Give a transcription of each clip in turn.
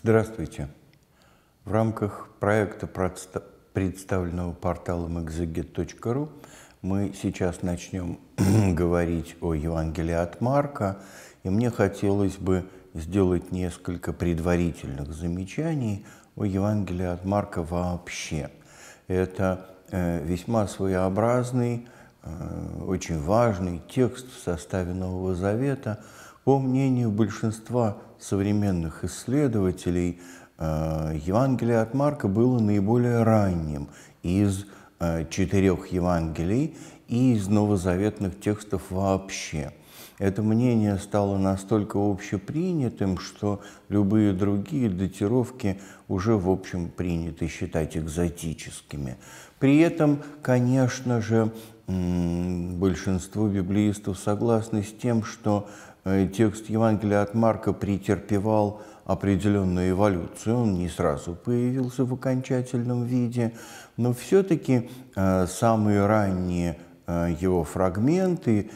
Здравствуйте. В рамках проекта, представленного порталом exeget.ru, мы сейчас начнем говорить о Евангелии от Марка, и мне хотелось бы сделать несколько предварительных замечаний о Евангелии от Марка вообще. Это э, весьма своеобразный, э, очень важный текст в составе Нового Завета, по мнению большинства современных исследователей э, Евангелие от Марка было наиболее ранним из э, четырех Евангелий и из новозаветных текстов вообще. Это мнение стало настолько общепринятым, что любые другие датировки уже, в общем, принято считать экзотическими. При этом, конечно же, большинство библеистов согласны с тем, что Э, текст Евангелия от Марка претерпевал определенную эволюцию, он не сразу появился в окончательном виде, но все-таки э, самые ранние э, его фрагменты,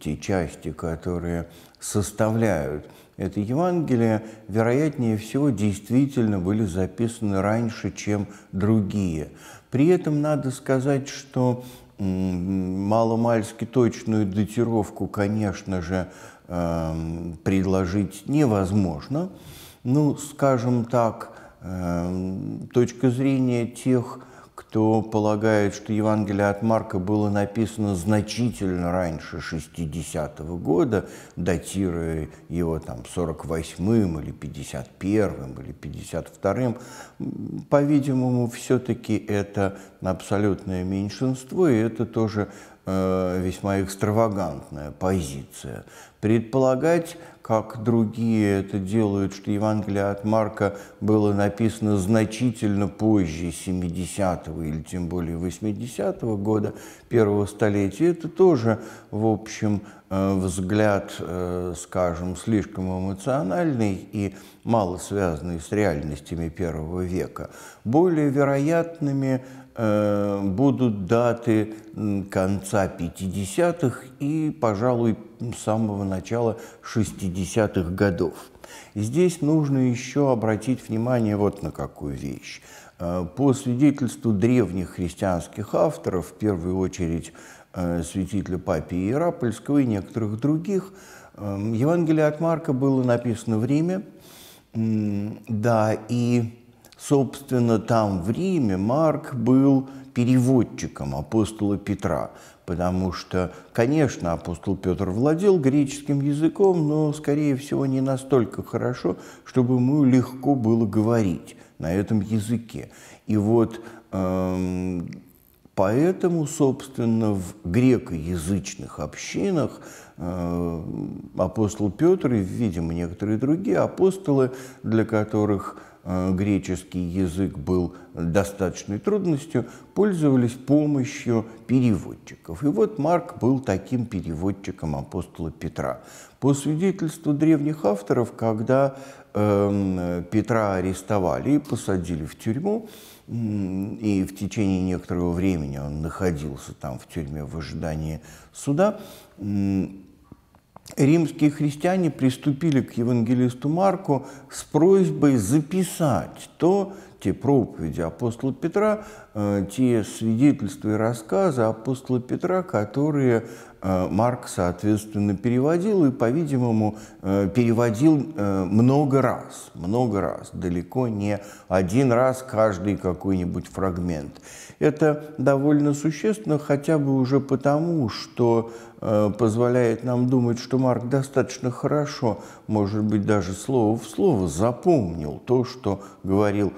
те части, которые составляют это Евангелие, вероятнее всего, действительно были записаны раньше, чем другие. При этом надо сказать, что маломальски точную датировку, конечно же, эм, предложить невозможно. Ну, скажем так, эм, точка зрения тех кто полагает, что Евангелие от Марка было написано значительно раньше 60 -го года, датируя его там 48-м или 51-м или 52-м, по-видимому, все-таки это абсолютное меньшинство, и это тоже э, весьма экстравагантная позиция. Предполагать как другие это делают, что Евангелие от Марка было написано значительно позже 70-го или тем более 80-го года первого столетия, это тоже, в общем, э, взгляд, э, скажем, слишком эмоциональный и мало связанный с реальностями первого века. Более вероятными Э, будут даты конца 50-х и, пожалуй, самого начала 60-х годов. Здесь нужно еще обратить внимание вот на какую вещь. Э, по свидетельству древних христианских авторов, в первую очередь э, святителя Папия Иерапольского и некоторых других, эм, Евангелие от Марка было написано в Риме, да, и Собственно, там в Риме Марк был переводчиком апостола Петра, потому что, конечно, апостол Петр владел греческим языком, но, скорее всего, не настолько хорошо, чтобы ему легко было говорить на этом языке. И вот эм, поэтому, собственно, в грекоязычных общинах э, апостол Петр и, видимо, некоторые другие апостолы, для которых Э, греческий язык был достаточной трудностью, пользовались помощью переводчиков. И вот Марк был таким переводчиком апостола Петра. По свидетельству древних авторов, когда э, Петра арестовали и посадили в тюрьму, и в течение некоторого времени он находился там в тюрьме в ожидании суда, римские христиане приступили к евангелисту Марку с просьбой записать то, те проповеди апостола Петра, э, те свидетельства и рассказы апостола Петра, которые Э, Марк, соответственно, переводил и, по-видимому, э, переводил э, много раз, много раз, далеко не один раз каждый какой-нибудь фрагмент. Это довольно существенно, хотя бы уже потому, что позволяет нам думать, что Марк достаточно хорошо, может быть, даже слово в слово запомнил то, что говорил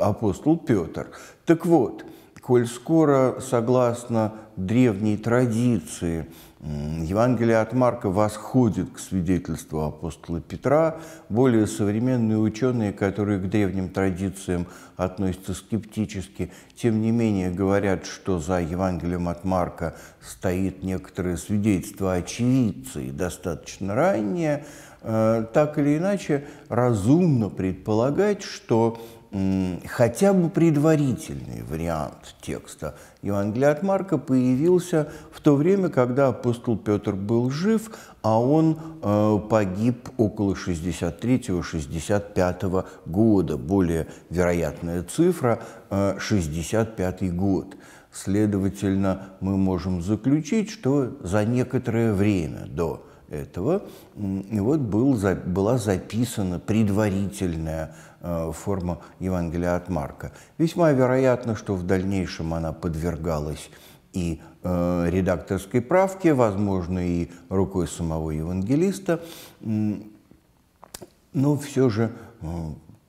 апостол Петр. Так вот, коль скоро, согласно древней традиции, Евангелие от Марка восходит к свидетельству апостола Петра. Более современные ученые, которые к древним традициям относятся скептически, тем не менее говорят, что за Евангелием от Марка стоит некоторое свидетельство очевидцы и достаточно раннее. Э, так или иначе, разумно предполагать, что хотя бы предварительный вариант текста Евангелия от Марка появился в то время, когда апостол Петр был жив, а он э, погиб около 63-65 года. Более вероятная цифра 65 э, год. Следовательно, мы можем заключить, что за некоторое время до этого. И вот был, была записана предварительная э, форма Евангелия от Марка. Весьма вероятно, что в дальнейшем она подвергалась и э, редакторской правке, возможно, и рукой самого евангелиста, но все же э,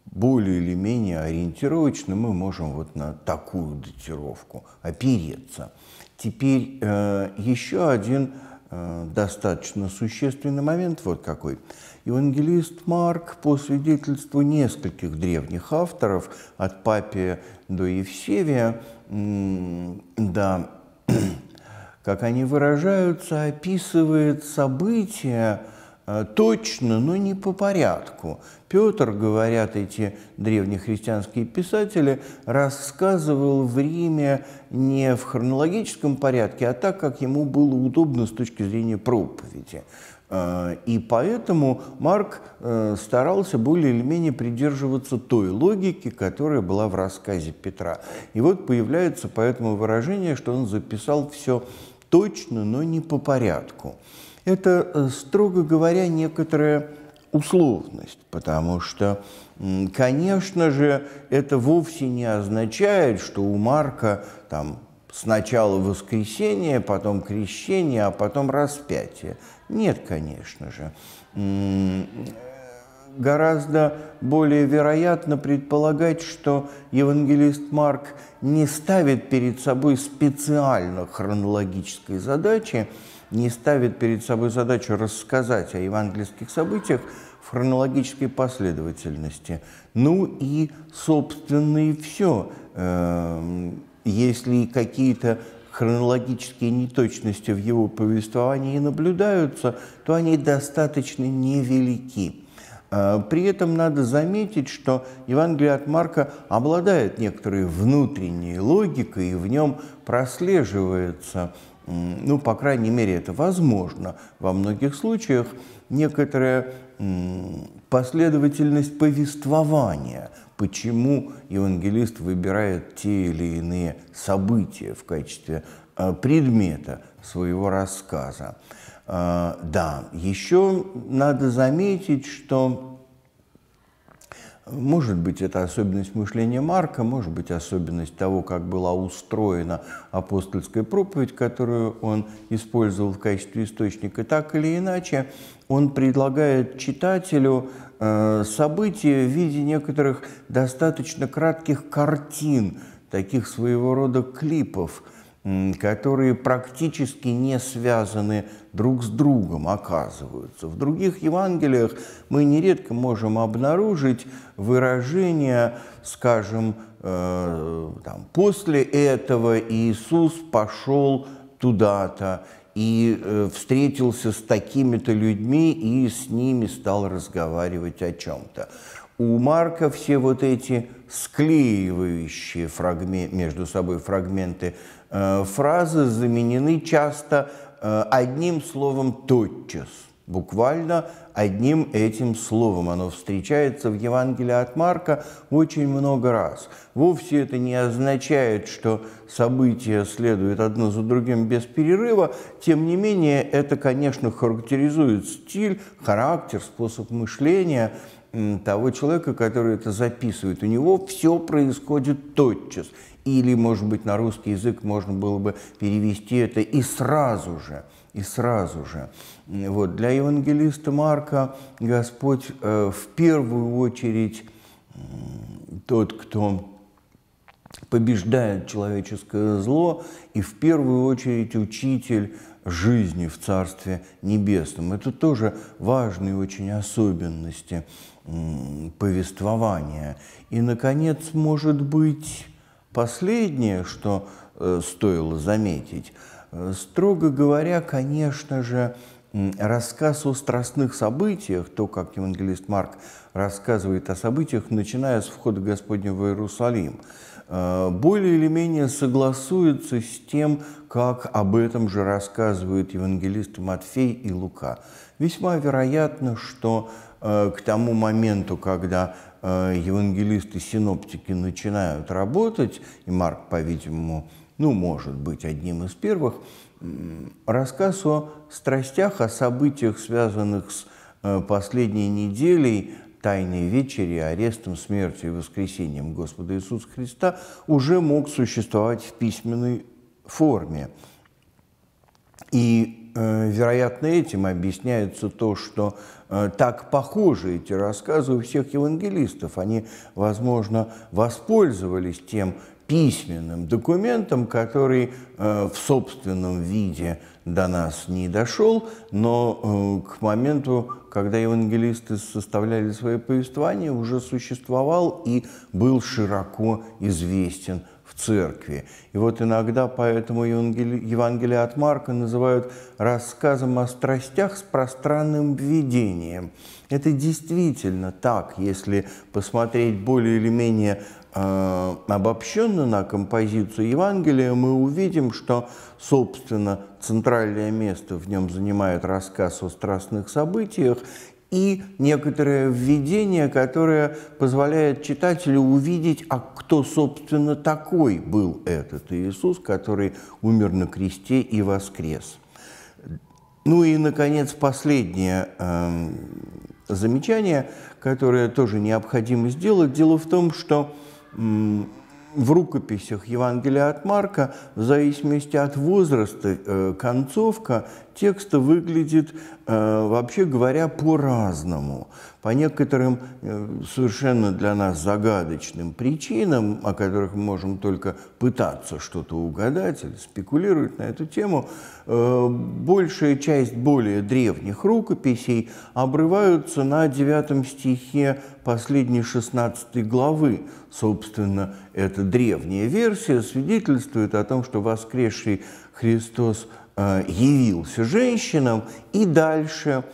более или менее ориентировочно мы можем вот на такую датировку опереться. Теперь э, еще один Э, достаточно существенный момент вот какой. Евангелист Марк по свидетельству нескольких древних авторов, от Папия до Евсевия, да, как они выражаются, описывает события, Э, точно, но не по порядку. Петр, говорят эти древнехристианские писатели, рассказывал время не в хронологическом порядке, а так, как ему было удобно с точки зрения проповеди. Э, и поэтому Марк э, старался более или менее придерживаться той логики, которая была в рассказе Петра. И вот появляется поэтому выражение, что он записал все точно, но не по порядку. Это, э, строго говоря, некоторая условность, потому что, конечно же, это вовсе не означает, что у Марка там сначала воскресение, потом крещение, а потом распятие. Нет, конечно же. Гораздо более вероятно предполагать, что евангелист Марк не ставит перед собой специально хронологической задачи, не ставит перед собой задачу рассказать о евангельских событиях в хронологической последовательности. Ну и, собственно, и все. Эм, если какие-то хронологические неточности в его повествовании наблюдаются, то они достаточно невелики. Э, при этом надо заметить, что Евангелие от Марка обладает некоторой внутренней логикой, и в нем прослеживается ну, по крайней мере, это возможно во многих случаях, некоторая последовательность повествования, почему евангелист выбирает те или иные события в качестве э, предмета своего рассказа. А, да, еще надо заметить, что может быть, это особенность мышления Марка, может быть, особенность того, как была устроена апостольская проповедь, которую он использовал в качестве источника. Так или иначе, он предлагает читателю э, события в виде некоторых достаточно кратких картин, таких своего рода клипов – которые практически не связаны друг с другом, оказываются. В других Евангелиях мы нередко можем обнаружить выражение, скажем, э, там, «после этого Иисус пошел туда-то и э, встретился с такими-то людьми и с ними стал разговаривать о чем-то» у Марка все вот эти склеивающие фрагмент, между собой фрагменты э, фразы заменены часто э, одним словом «тотчас». Буквально одним этим словом. Оно встречается в Евангелии от Марка очень много раз. Вовсе это не означает, что события следуют одно за другим без перерыва. Тем не менее, это, конечно, характеризует стиль, характер, способ мышления того человека, который это записывает. У него все происходит тотчас. Или, может быть, на русский язык можно было бы перевести это и сразу же, и сразу же. Вот. Для евангелиста Марка Господь э, в первую очередь э, тот, кто побеждает человеческое зло, и в первую очередь учитель жизни в Царстве Небесном. Это тоже важные очень особенности повествования. И, наконец, может быть, последнее, что э, стоило заметить, э, строго говоря, конечно же, рассказ о страстных событиях, то, как евангелист Марк рассказывает о событиях, начиная с входа Господня в Иерусалим – Э, более или менее согласуется с тем, как об этом же рассказывают евангелисты Матфей и Лука. Весьма вероятно, что э, к тому моменту, когда э, евангелисты-синоптики начинают работать, и Марк, по-видимому, ну, может быть, одним из первых, рассказ о страстях, о событиях, связанных с последней неделей, Тайной Вечери, арестом, смертью и воскресением Господа Иисуса Христа, уже мог существовать в письменной форме. И, э, вероятно, этим объясняется то, что э, так похожи эти рассказы у всех евангелистов. Они, возможно, воспользовались тем письменным документом, который э, в собственном виде до нас не дошел, но э, к моменту, когда евангелисты составляли свои повествования, уже существовал и был широко известен в церкви. И вот иногда поэтому Евангели... Евангелие от Марка называют рассказом о страстях с пространным видением. Это действительно так, если посмотреть более или менее Э, обобщенно на композицию Евангелия, мы увидим, что, собственно, центральное место в нем занимает рассказ о страстных событиях и некоторое введение, которое позволяет читателю увидеть, а кто, собственно, такой был этот Иисус, который умер на кресте и воскрес. Ну и, наконец, последнее э, замечание, которое тоже необходимо сделать. Дело в том, что в рукописях Евангелия от Марка, в зависимости от возраста, э, концовка текста выглядит, э, вообще говоря, по-разному по некоторым э, совершенно для нас загадочным причинам, о которых мы можем только пытаться что-то угадать или спекулировать на эту тему, э, большая часть более древних рукописей обрываются на девятом стихе последней 16 главы. Собственно, эта древняя версия свидетельствует о том, что воскресший Христос э, явился женщинам и дальше –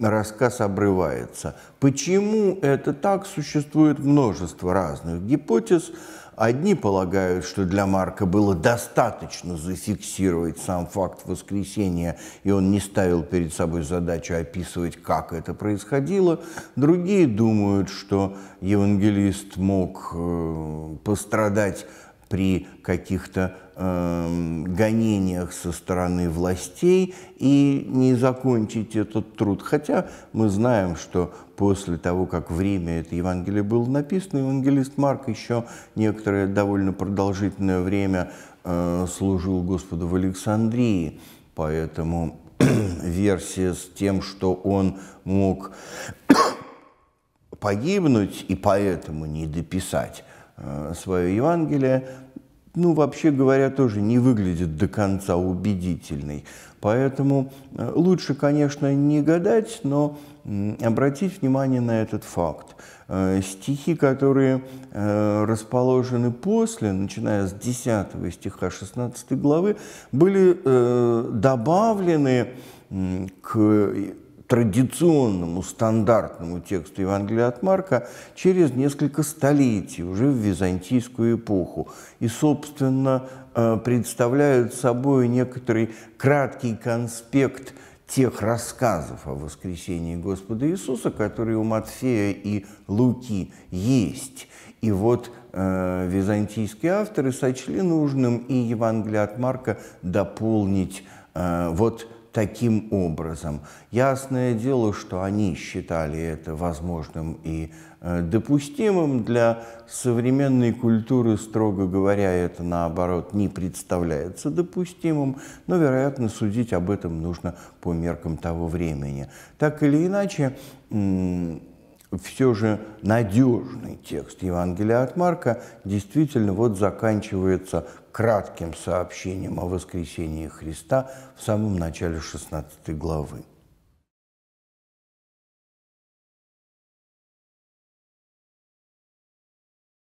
рассказ обрывается. Почему это так, существует множество разных гипотез. Одни полагают, что для Марка было достаточно зафиксировать сам факт воскресения, и он не ставил перед собой задачу описывать, как это происходило. Другие думают, что евангелист мог э, пострадать при каких-то э, гонениях со стороны властей и не закончить этот труд. Хотя мы знаем, что после того, как время это Евангелие было написано, евангелист Марк еще некоторое довольно продолжительное время э, служил Господу в Александрии, поэтому версия с тем, что он мог погибнуть и поэтому не дописать, Э, свое Евангелие, ну, вообще говоря, тоже не выглядит до конца убедительной. Поэтому э, лучше, конечно, не гадать, но обратить внимание на этот факт. Э, стихи, которые расположены после, начиная с 10 стиха 16 главы, были добавлены к традиционному стандартному тексту Евангелия от Марка через несколько столетий, уже в византийскую эпоху. И, собственно, э, представляют собой некоторый краткий конспект тех рассказов о воскресении Господа Иисуса, которые у Матфея и Луки есть. И вот э, византийские авторы сочли нужным и Евангелие от Марка дополнить э, вот таким образом. Ясное дело, что они считали это возможным и э, допустимым для современной культуры, строго говоря, это наоборот не представляется допустимым, но, вероятно, судить об этом нужно по меркам того времени. Так или иначе, все же надежный текст Евангелия от Марка действительно вот заканчивается кратким сообщением о воскресении Христа в самом начале 16 главы.